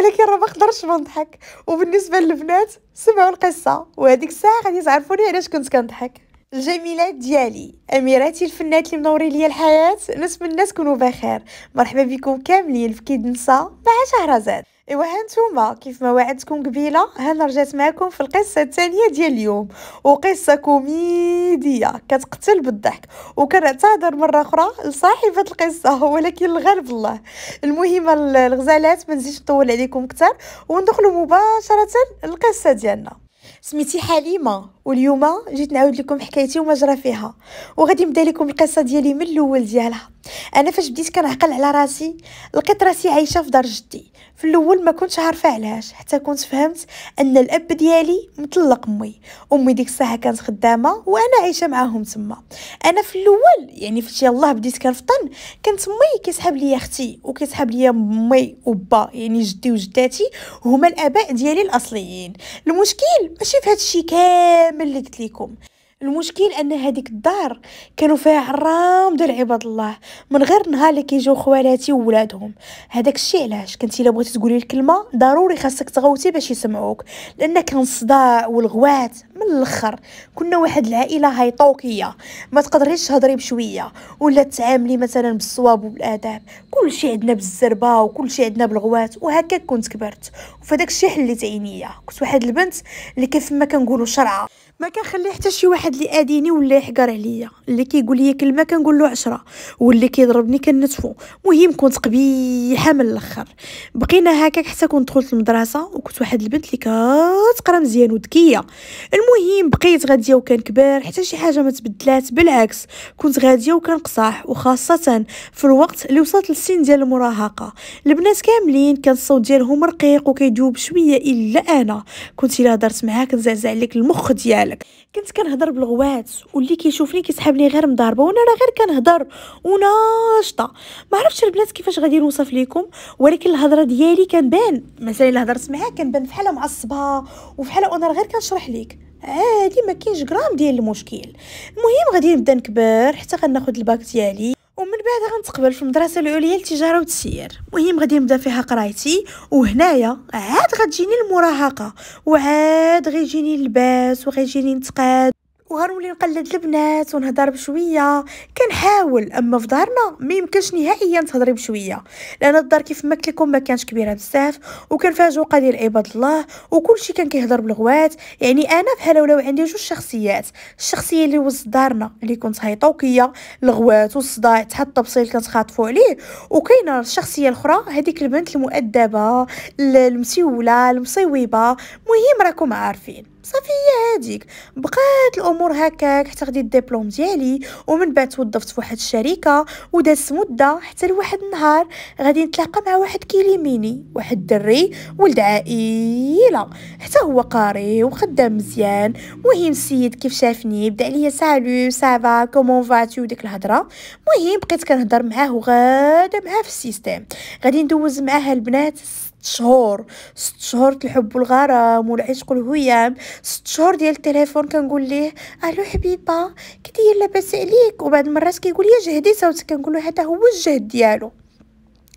ولكن راه ما قدرش ما نضحك وبالنسبه للبنات سمعوا القصه وهذيك الساعه غادي تعرفوني علاش كنت كنضحك الجميلات ديالي اميراتي الفنات اللي منوري ليا الحياه نتمنى تكونوا بخير مرحبا بكم كاملين في كيدنسا مع شهرزاد ايوا هانتوما كيف ما وعدتكم قبيله هانا رجعت معكم في القصه الثانيه ديال اليوم وقصه كوميديه كتقتل بالضحك وكنعتذر مره اخرى لصاحبه القصه ولكن الغرب الله المهم الغزالات ما نزيدش نطول عليكم كتر وندخلوا مباشره القصه ديالنا سميتي حليمه واليوم جيت نعاود لكم حكايتي وما جرى فيها وغادي نبدا لكم القصه ديالي من الاول ديالها انا فاش بديت كنعقل على راسي لقيت راسي عايشه في دار جدي في الاول ما كنتش عارفه علاش حتى كنت فهمت ان الاب ديالي مطلق امي امي ديك الساعه كانت خدامه وانا عايشه معاهم تما انا في الاول يعني فاش يلاه بديت كنفطن كانت امي كيسحب لي اختي وكيسحب لي امي وبا يعني جدي وجداتي هما الاباء ديالي الاصليين المشكل ماشي في هادشي كامل كامل اللي قلت لكم المشكل ان هذيك الدار كانوا فيها عرام ديال عباد الله من غير نهار اللي كيجيو خوالاتي وولادهم هذاك الشيء علاش كنتي الا بغيتي تقولي الكلمه ضروري خاصك تغوتي باش يسمعوك لان كان الصداع والغوات من الاخر كنا واحد العائله طوكيه ما تقدريش تهضري بشويه ولا تعاملي مثلا بالصواب وبالاداب كل شيء عندنا بالزربه وكل شيء عندنا بالغوات وهكا كنت كبرت وفداك الشيء حليت عينيا كنت واحد البنت اللي كيف ما كنقولوا شرعه ما كنخلي حتى شي واحد اللي اديني ولا يحقر عليا اللي كيقول لي كلمه كنقول له عشرة واللي كيضربني كنتفو مهم كنت قبيحه من الاخر بقينا هكاك حتى كنت دخلت المدرسه وكنت واحد البنت اللي كتقرا مزيان وذكيه المهم بقيت غاديه كبار حتى شي حاجه ما تبدلات بالعكس كنت غاديه وكنقصح وخاصه في الوقت اللي وصلت للسن ديال المراهقه البنات كاملين كان الصوت ديالهم رقيق وكيدوب شويه الا انا كنت الا هضرت معاك نزعزع عليك المخ ديالك بالك كنت كنهضر بالغوات واللي كيشوفني كيسحبني غير مضاربه وانا راه غير كنهضر وناشطه ما عرفتش البنات كيفاش غادي نوصف لكم ولكن الهضره ديالي كنبان مثلا الا هضرت معاه كنبان فحال معصبه وفحال انا غير كنشرح ليك عادي ما كاينش غرام ديال المشكل المهم غادي نبدا نكبر حتى غناخذ الباك ديالي ومن بعد غنتقبل في المدرسه العليا للتجاره والتسيير المهم غادي نبدا فيها قرايتي وهنايا عاد غتجيني المراهقه وعاد غيجيني اللباس وغيجيني نتقاد وهنولي نقلد البنات ونهضر بشويه كنحاول اما في دارنا ما يمكنش نهائيا تهضري بشويه لان الدار كيف ما قلت ما كانش كبيره بزاف وكان فيها جوقه ديال عباد الله وكلشي كان كيهضر بالغوات يعني انا بحال ولاو عندي جوج شخصيات الشخصيه اللي وسط دارنا اللي كنت هيطوكيه الغوات والصداع حتى التبصيل كنتخاطفوا عليه وكاينه الشخصيه الاخرى هذيك البنت المؤدبه المسيوله المصيوبه مهم راكم عارفين صافي هي هذيك بقات الامور هكاك حتى خديت الدبلوم ديالي ومن بعد توظفت فواحد الشركه ودازت مده حتى لواحد النهار غادي نتلاقى مع واحد كيليميني واحد الدري ولد عائله حتى هو قاري وخدام مزيان مهم السيد كيف شافني بدا عليا سالو سافا كومون فاتو ديك الهضره مهم بقيت كنهضر معاه وغاده معاه في السيستيم غادي ندوز معاه البنات ست شهور ست شهور الحب والغرام والعشق والهيام ست شهور ديال التليفون كنقول ليه الو حبيبه كي داير لاباس عليك وبعد المرات كيقول لي جهدي صوتك كنقول له هذا هو الجهد ديالو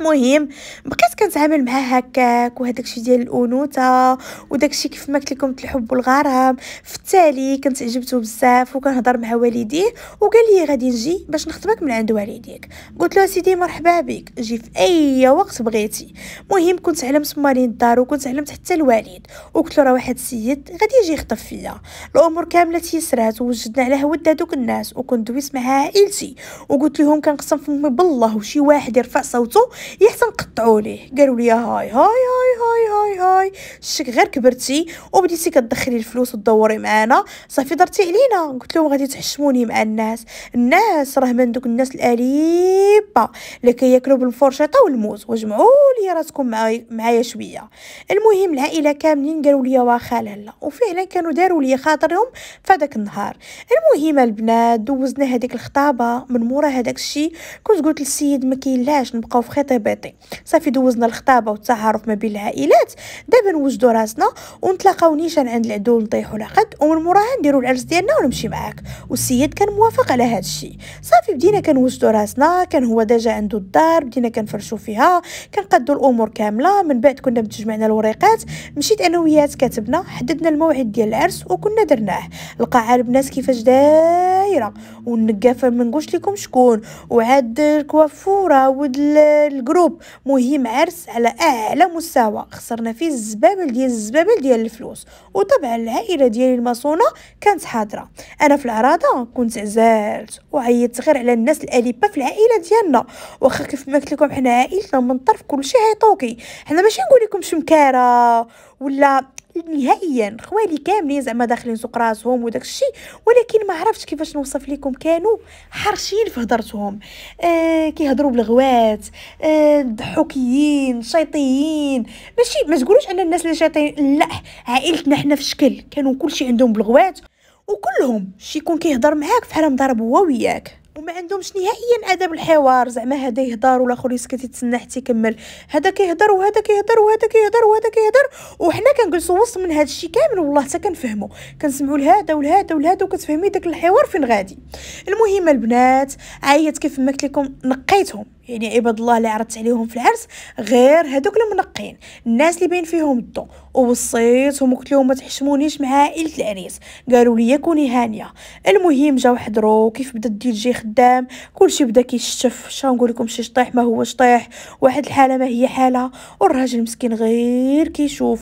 مهم بقيت كنتعامل معاه هكاك وهداك الشيء ديال الانوثه وداك الشيء كيف ما قلت لكم الحب والغرام في التالي كنت عجبته بزاف وكنهضر مع والديه وقال لي غادي نجي باش نخطبك من عند والديك قلت له سيدي مرحبا بك جي في اي وقت بغيتي مهم كنت علمت مالين الدار وكنت علمت حتى الوالد وقلت له راه واحد السيد غادي يجي يخطب فيا الامور كامله تيسرات ووجدنا على ود هذوك الناس دويس مع عائلتي وقلت لهم كنقسم فمي بالله وشي واحد يرفع صوته يحسن قطعوا ليه قالوا لي هاي هاي هاي هاي هاي هاي الشك غير كبرتي وبديتي كتدخلي الفلوس وتدوري معانا صافي درتي علينا قلت لهم غادي تحشموني مع الناس الناس راه من دوك الناس الاليبه اللي كياكلوا بالفرشيطه والموز وجمعوا لي راسكم معايا شويه المهم العائله كاملين قالوا لي واخا لالا وفعلا كانوا داروا لي خاطرهم فداك النهار المهم البنات دوزنا هذيك الخطابه من مورا هذاك الشيء كنت قلت للسيد ما كاين نبقاو في خيط ارتباطي صافي دوزنا الخطابه والتعارف ما بين العائلات دابا نوجدوا راسنا ونتلاقاو نيشان عند العدو نطيحوا لقد ومن موراها نديروا العرس ديالنا ونمشي معاك والسيد كان موافق على هذا الشيء صافي بدينا كنوجدوا راسنا كان هو ديجا عنده الدار بدينا كنفرشوا فيها كنقدوا الامور كامله من بعد كنا متجمعنا الوريقات مشيت انا وياه كاتبنا حددنا الموعد ديال العرس وكنا درناه القاعه البنات كيفاش دايره والنقافه ما نقولش لكم شكون وعاد الكوافوره ود جروب مهم عرس على اعلى مستوى خسرنا فيه الزبابل ديال الزبابل ديال الفلوس وطبعا العائله ديالي الماسونه كانت حاضره انا في العراضه كنت عزلت وعيطت غير على الناس الاليبه في العائله ديالنا واخا كيف ما قلت لكم حنا عائلتنا من طرف كلشي عيطوكي حنا ماشي نقول لكم شمكاره ولا نهائيا خوالي كاملين زعما داخلين سوق راسهم وداك الشيء ولكن ما عرفتش كيفاش نوصف لكم كانوا حرشين في هضرتهم آه كيهضروا بالغوات آه ضحوكيين شيطيين ماشي ما تقولوش ان الناس اللي شيطين لا عائلتنا حنا في شكل كانوا كلشي عندهم بالغوات وكلهم شي يكون كيهضر معاك فحال مضرب هو وياك وما عندهمش نهائيا ادب الحوار زعما هذا يهضر والاخر يسكت يتسنى حتى يكمل هذا كيهضر وهذا كيهضر وهذا كيهضر وهذا كيهضر وحنا كنجلسوا وسط من هذا الشيء كامل والله حتى كنفهموا كنسمعوا لهذا ولهذا ولهذا وكتفهمي داك الحوار فين غادي المهم البنات عيط كيف ما قلت لكم نقيتهم يعني عباد الله اللي عرضت عليهم في العرس غير هذوك المنقين الناس اللي بين فيهم الضو ووصيتهم وقلت لهم ما تحشمونيش مع عائله العريس قالوا لي كوني هانيه المهم جاو حضروا كيف بدا الدي جي خدام كلشي بدا كيشتف شنو نقول لكم شي شطيح ما هو شطيح واحد الحاله ما هي حاله والراجل مسكين غير كيشوف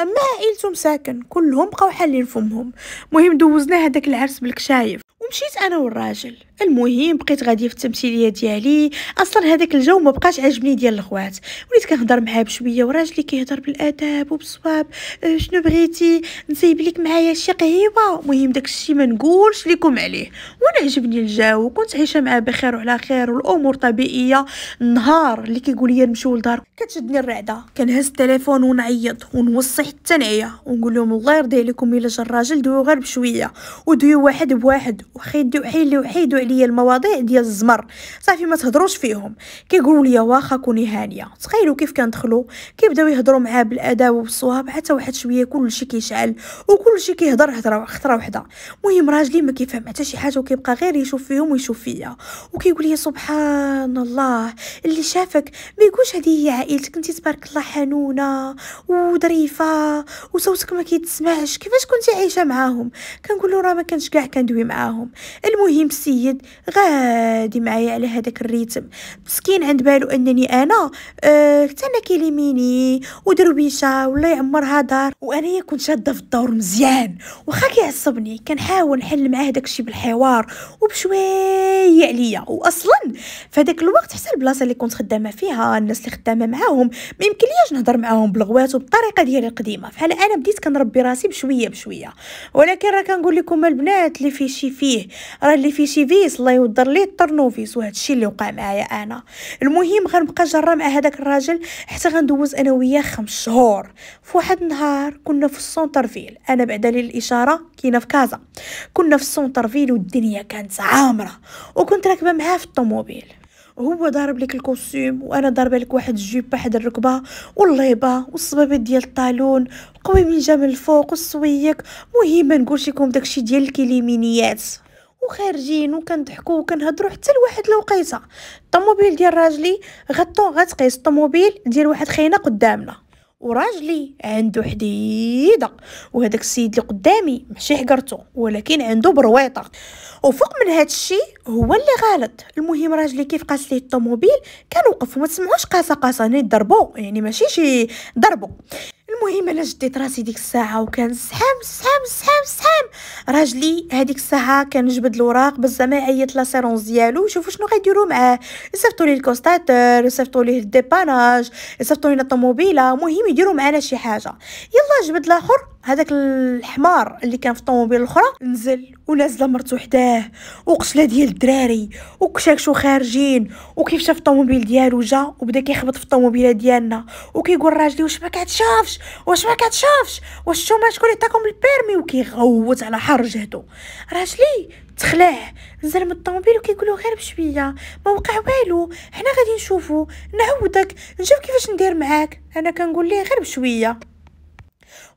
اما عائلته مساكن كلهم بقاو حالين فمهم مهم دوزنا هذاك العرس بالكشايف ومشيت انا والراجل المهم بقيت غادي في التمثيليه ديالي اصلا هذاك الجو ما بقاش عاجبني ديال الخوات وليت كنهضر معاه بشويه وراجلي كيهضر بالاداب وبصواب أه شنو بغيتي نسيب لك معايا شي قهيوه المهم داك الشيء ما نقولش لكم عليه وانا عجبني الجو وكنت عايشه معاه بخير وعلى خير والامور طبيعيه النهار اللي كيقول لي نمشيو لدار كتشدني الرعده كنهز التليفون ونعيط ونوصي حتى نعيا ونقول لهم الله يرضي عليكم الا جا الراجل دويو غير بشويه ودويو واحد بواحد وحيدو حيلو حيدو عليا المواضيع ديال الزمر صافي ما تهضروش فيهم كيقولوا لي واخا كوني هانيه تخيلوا كيف كندخلوا كيبداو يهضروا معاه بالاداب وبالصواب حتى واحد شويه كلشي كيشعل وكلشي كيهضر هضره خطره وحده المهم راجلي ما كيفهم حتى شي حاجه وكيبقى غير يشوف فيهم ويشوف فيا وكيقول لي سبحان الله اللي شافك ما يقولش هذه هي عائلتك انت تبارك الله حنونه وظريفه وصوتك ما كيتسمعش كيفاش كنتي عايشه معاهم كنقول له راه ما كنتش كاع كندوي معاهم المهم السيد كانت غادي معايا على هذاك الريتم مسكين عند بالو انني انا أه انا كلميني ودرويشه ولا يعمرها دار وانا كنت شاده في الدور مزيان واخا كيعصبني كنحاول نحل معاه داكشي بالحوار وبشويه عليا واصلا فداك الوقت حتى البلاصه اللي كنت خدامه فيها الناس اللي خدامه معاهم ما ليش نهضر معاهم بلغوات وبالطريقه ديالي القديمه فحال انا بديت كنربي راسي بشويه بشويه ولكن راه كنقول لكم البنات اللي في شي فيه راه اللي في شي فيه الطرنوفيس الله يودر ليه الطرنوفيس وهذا الشيء اللي وقع معايا انا المهم غنبقى جرا مع هذاك الراجل حتى غندوز انا وياه خمس شهور في واحد النهار كنا في فيل انا بعد للاشاره كاينه في كازا كنا في فيل والدنيا كانت عامره وكنت راكبه معاه في الطوموبيل هو ضارب لك الكوستيم وانا ضاربه لك واحد الجيب واحد الركبه والليبه والصبابات ديال الطالون قوي من جا من الفوق والسويك مهم ما نقولش لكم داكشي ديال الكليمينيات وخارجين وكنضحكوا وكنهضروا حتى لواحد الوقيته الطوموبيل ديال راجلي غطو غتقيس الطوموبيل ديال واحد خينا قدامنا وراجلي عنده حديده وهداك السيد اللي قدامي ماشي حقرته ولكن عنده برويطه وفوق من هاد الشيء هو اللي غلط المهم راجلي كيف قاس ليه الطوموبيل كان وقف وما تسمعوش قاسه قاسه يعني ضربو يعني ماشي شي ضربو المهم انا جديت راسي ديك الساعه وكان سحام سحام سحام سحام راجلي هذيك الساعه كان جبد الوراق بزاف ما عيط لا سيرونس ديالو شوفوا شنو غيديروا معاه صيفطوا ليه الكوستاتور صيفطوا ليه الديباناج صيفطوا ليه الطوموبيله المهم يديروا معانا شي حاجه يلا جبد الاخر هذاك الحمار اللي كان في الطوموبيل الاخرى نزل ونازله مرتو حداه وقتله ديال الدراري وكشاكشو خارجين وكيف شاف الطوموبيل ديالو جا وبدا كيخبط في الطوموبيله ديالنا وكيقول راجلي واش ما كتشافش واش ما كتشافش واش نتوما شكون عطاكم البيرمي وكيغوت على حر جهدو راجلي تخلع نزل من الطوموبيل وكيقولوا غير بشويه ما وقع والو حنا غادي نشوفو نعودك نشوف كيفاش ندير معاك انا كنقول ليه غير بشويه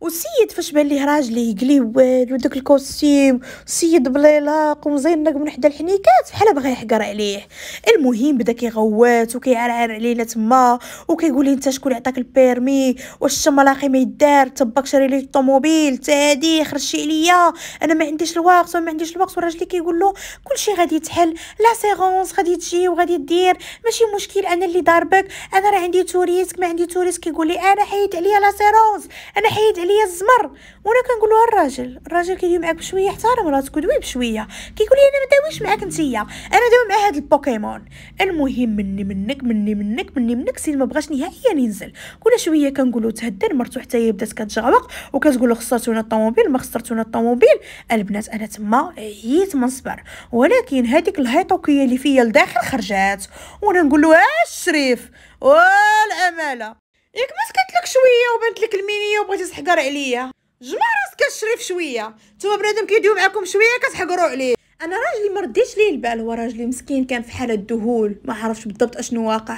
وسيد فاش بان ليه راجلي يقلي والو داك الكوستيم سيد بليلاق ومزينق من حدا الحنيكات بحال بغا يحقر عليه المهم بدا كيغوت وكيعرعر علينا تما وكيقول لي انت شكون عطاك البيرمي واش الشملاقي ما يدار تباك شري لي الطوموبيل تادي خرجي عليا انا ما عنديش الوقت وما عنديش الوقت وراجلي كيقول له كلشي غادي يتحل لا سيغونس غادي تجي وغادي دير ماشي مشكل انا اللي ضاربك انا راه عندي توريسك ما عندي توريسك كيقول لي انا حيد عليا لا سيرونس انا حيد عليا عليا الزمر وانا كنقولها الراجل الراجل كيدوي معاك بشويه احترم راسك ودوي بشويه كيقول لي انا ما داويش معاك انتيا انا داوي مع هاد البوكيمون المهم مني منك مني منك مني منك سين ما بغاش نهائيا ينزل كل شويه كنقولو تهدر مرتو حتى هي بدات كتجاوق وكتقولو خسرتونا الطوموبيل ما خسرتونا الطوموبيل البنات انا تما عييت من الصبر ولكن هذيك الهيطوكيه اللي فيا لداخل خرجات وانا نقول له آه، الشريف والاماله ياك ما لك شويه وبانت لك المينيه وبغيتي تحقر عليا جمع راسك الشريف شويه نتوما بنادم كيديو معاكم شويه كتحقروا عليه انا راجلي ما رديتش ليه البال هو راجلي مسكين كان في حاله ذهول ما عرفش بالضبط اشنو واقع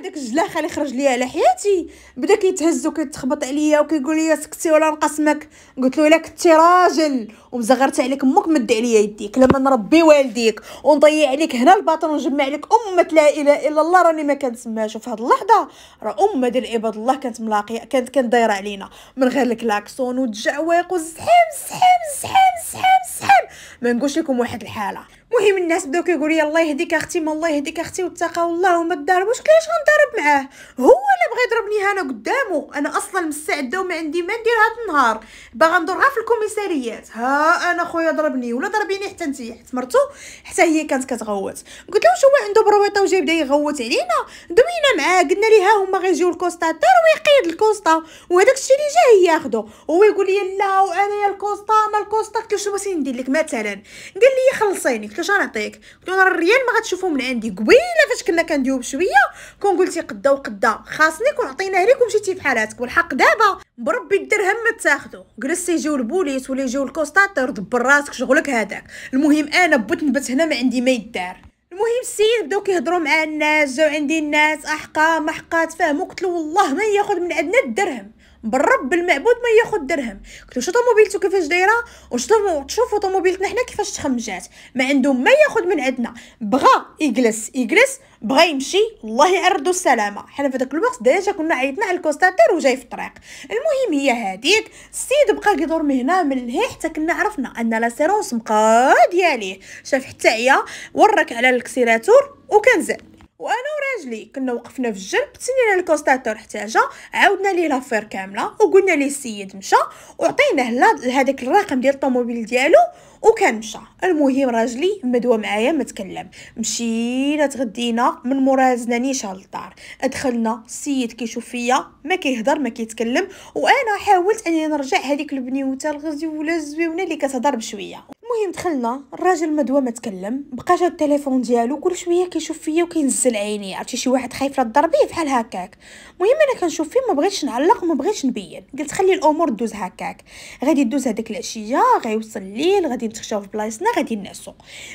داك الجلاخه اللي خرج ليا على حياتي بدا كيتهز وكيتخبط عليا وكيقول لي سكتي ولا نقسمك قلت له الا كنتي راجل ومزغرت عليك امك مد عليا يديك لما نربي والديك ونضيع عليك هنا الباطن ونجمع عليك امه لا اله الا الله راني ما كنسماش وفي هاد اللحظه راه امه ديال عباد الله كانت ملاقيه كانت كندايره علينا من غير الكلاكسون والتجعويق والزحام الزحام الزحام الزحام الزحام ما نقولش لكم واحد الحاله مهم الناس بداو كيقولوا لي الله يهديك اختي ما الله يهديك اختي واتقى الله وما تضربوش كيفاش غنضرب معاه هو اللي بغى يضربني انا قدامه انا اصلا مستعده وما عندي ما ندير هاد النهار باغا ندورها في الكوميساريات ها انا خويا ضربني ولا ضربيني حتى انت حتى مرتو حتى هي كانت كتغوت قلت له هو عنده برويطه وجاي بدا يغوت علينا دوينا معاه قلنا ليه ها هما غيجيو الكوستاتور ويقيد الكوستا وهداك الشيء اللي هي ياخذه هو يقول لي لا وانا يا الكوستا ما الكوستا قلت له شنو ندير لك مثلا قال لي خلصيني كاش غنعطيك قلت له راه الريال ما غتشوفو من عندي قبيله فاش كنا كنديو بشويه كون قلتي قدا وقدا خاصني كون عطيناه ليك ومشيتي حالاتك والحق دابا بربي الدرهم ما تاخذو جلست يجيو البوليس ولا يجيو الكوستاتور دبر راسك شغلك هذاك المهم انا بوت نبت هنا ما عندي ما يدار المهم السيد بداو كيهضروا مع الناس جاو عندي الناس احقام محقات فهموا قلت له والله ما ياخذ من عندنا الدرهم بالرب المعبود ما ياخد درهم قلت له شو طوموبيلته كيفاش دايره وشوفوا طوموبيلتنا حنا كيفاش تخمجات ما عندهم ما ياخد من عندنا بغى يجلس يجلس بغى يمشي الله يعرضو السلامه حنا في داك الوقت ديجا كنا عيطنا على الكوستاتير وجاي في الطريق المهم هي هذيك السيد بقى كيدور من هنا من لهي حتى كنا عرفنا ان لاسيرونس مقاد دياليه شاف حتى عيا وراك على الكسيراتور وكنزل وانا وراجلي كنا وقفنا في الجرب تسنينا الكونستاتور حتاجه عاودنا ليه لافير كامله وقلنا ليه السيد مشى وعطيناه هذاك الرقم ديال الطوموبيل ديالو وكان مشى المهم راجلي مدوى معايا ما تكلم مشينا تغدينا من مرازنا نيشا للدار دخلنا السيد كيشوف فيا ما كيهضر ما كيتكلم وانا حاولت اني نرجع هذيك البنيوته ولا الزويونه اللي كتهضر بشويه المهم دخلنا الراجل مدوا ما تكلم بقى جا التليفون ديالو كل شويه كيشوف فيا وكينزل عيني عرفتي شي واحد خايف لا تضربيه بحال هكاك المهم انا كنشوف فيه ما بغيتش نعلق ما بغيتش نبين قلت خلي الامور دوز هكاك غادي دوز هذيك العشيه غيوصل الليل غادي نتخشاو في بلايصنا غادي نعسو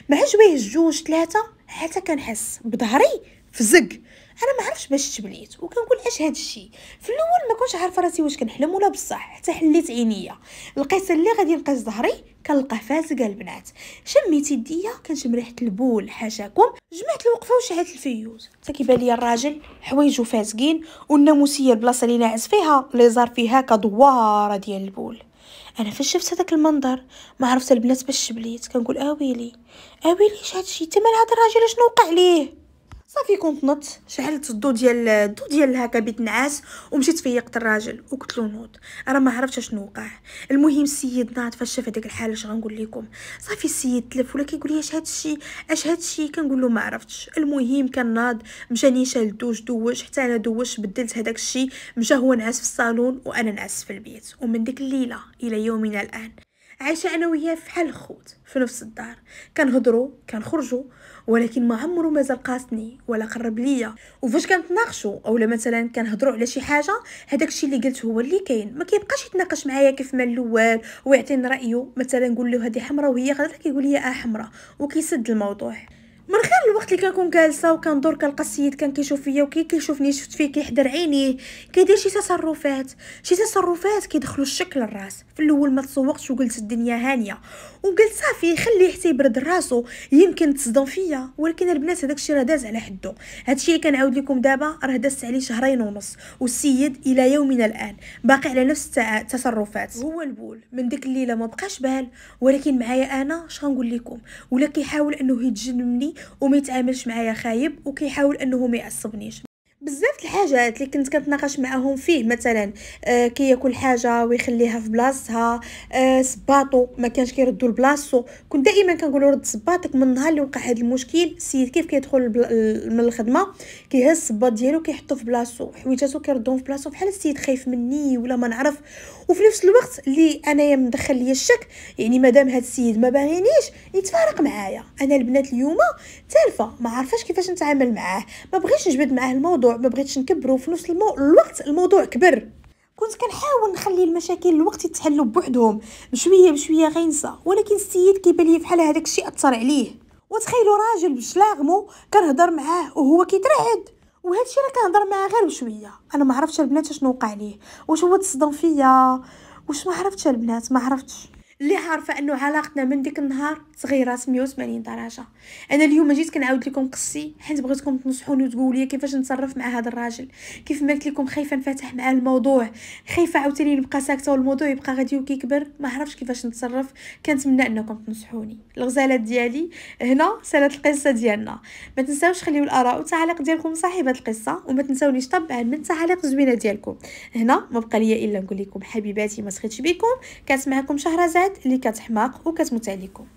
مع جويه جوج ثلاثه حتى كنحس بظهري فزق انا ما عرفتش باش تبليت وكنقول اش هاد الشيء في الاول ما كنتش عارفه راسي واش كنحلم ولا بصح حتى حليت عينيا لقيت اللي غادي نقيس ظهري كنلقاه فاسق البنات شميت يديا كنشم ريحه البول حاشاكم جمعت الوقفه وشعلت الفيوز حتى كيبان لي الراجل حوايجو فاسقين والناموسيه البلاصه اللي ناعس فيها لي زار فيها كدواره ديال البول انا فاش شفت هذاك المنظر ما عرفت البنات باش شبليت كنقول اويلي اويلي شاد شي تما هذا الراجل شنو وقع ليه صافي كنت نط شعلت الضو ديال الضو ديال هكا بيت نعاس ومشيت فيقت الراجل وقلت له نوض راه ما عرفتش شنو وقع المهم السيد ناض فاش شاف هذيك الحاله اش غنقول لكم صافي السيد تلف ولا كيقول لي اش هذا الشيء اش هذا الشيء كنقول له ما عرفتش المهم كان ناض مشى نيشان الدوش دوش حتى انا دوش بدلت هذاك الشيء مشى هو نعس في الصالون وانا نعس في البيت ومن ديك الليله الى يومنا الان عايشه انا وياه فحال الخوت في نفس الدار كنهضروا كنخرجوا ولكن ما عمره مازال قاسني ولا قرب ليا وفاش كنتناقشوا اولا مثلا كنهضروا على شي حاجه هذاك الشيء اللي قلت هو اللي كاين ما كيبقاش يتناقش معايا كيف ما الاول ويعطيني رايه مثلا نقول له هذه حمراء وهي غادره كيقول لي اه حمراء وكيسد الموضوع من غير الوقت اللي كنكون جالسه وكندور كنلقى السيد كان كيشوف فيا وكي كيشوفني شفت فيه كيحضر عينيه كيدير شي تصرفات شي تصرفات كيدخلوا الشك للراس في الاول ما تسوقتش وقلت الدنيا هانيه وقلت صافي خليه حتى يبرد راسو يمكن تصدم فيا ولكن البنات هذاك الشيء راه داز على حدو الشيء اللي كنعاود لكم دابا راه دازت عليه شهرين ونص والسيد الى يومنا الان باقي على نفس التصرفات هو البول من ديك الليله ما بقاش بال ولكن معايا انا اش غنقول لكم ولا كيحاول انه يتجنبني وما يتعاملش معايا خايب وكيحاول انه ما يعصبنيش بزاف الحاجات اللي كنت كنتناقش معاهم فيه مثلا آه كياكل حاجه ويخليها في بلاصتها آه سباطو ما كانش كيردو لبلاصتو كنت دائما كنقول رد سباطك من النهار اللي وقع هذا المشكل السيد كيف كيدخل كي من الخدمه كيهز السباط ديالو كيحطو في بلاصتو حويجاتو كيردهم في بلاصتو بحال السيد خايف مني ولا ما نعرف وفي نفس الوقت اللي انايا مدخل ليا الشك يعني مادام هاد السيد ما باغينيش يتفارق معايا انا البنات اليوم تالفه ما عارفاش كيفاش نتعامل معاه ما بغيتش نجبد معاه الموضوع ما بغيتش نكبرو في نفس المو... الوقت الموضوع كبر كنت كنحاول نخلي المشاكل الوقت يتحلوا بوحدهم بشويه بشويه غينسى ولكن السيد كيبان لي بحال هذاك الشيء اثر عليه وتخيلوا راجل بشلاغمو كنهضر معاه وهو كيترعد وهادشي راه كنهضر معاه غير بشويه انا ما عرفتش البنات شنو وقع ليه واش هو تصدم فيا واش ما عرفتش البنات ما عرفتش اللي عارفه انه علاقتنا من ديك النهار صغيره 180 درجه انا اليوم جيت كنعاود لكم قصي حيت بغيتكم تنصحوني وتقولوا لي كيفاش نتصرف مع هذا الراجل كيف ما قلت لكم خايفه نفتح مع الموضوع خايفه عاوتاني نبقى ساكته والموضوع يبقى غادي وكيكبر ما عرفتش كيفاش نتصرف كنتمنى انكم تنصحوني الغزالات ديالي هنا سالت القصه ديالنا ما تنساوش خليو الاراء والتعاليق ديالكم صاحبه القصه وما تنساونيش طبعا من التعاليق الزوينه ديالكم هنا ما بقى ليا الا نقول لكم حبيباتي ما سخيتش بكم كنت معكم شهرزاد الحياة اللي كتحماق وكتموت عليكم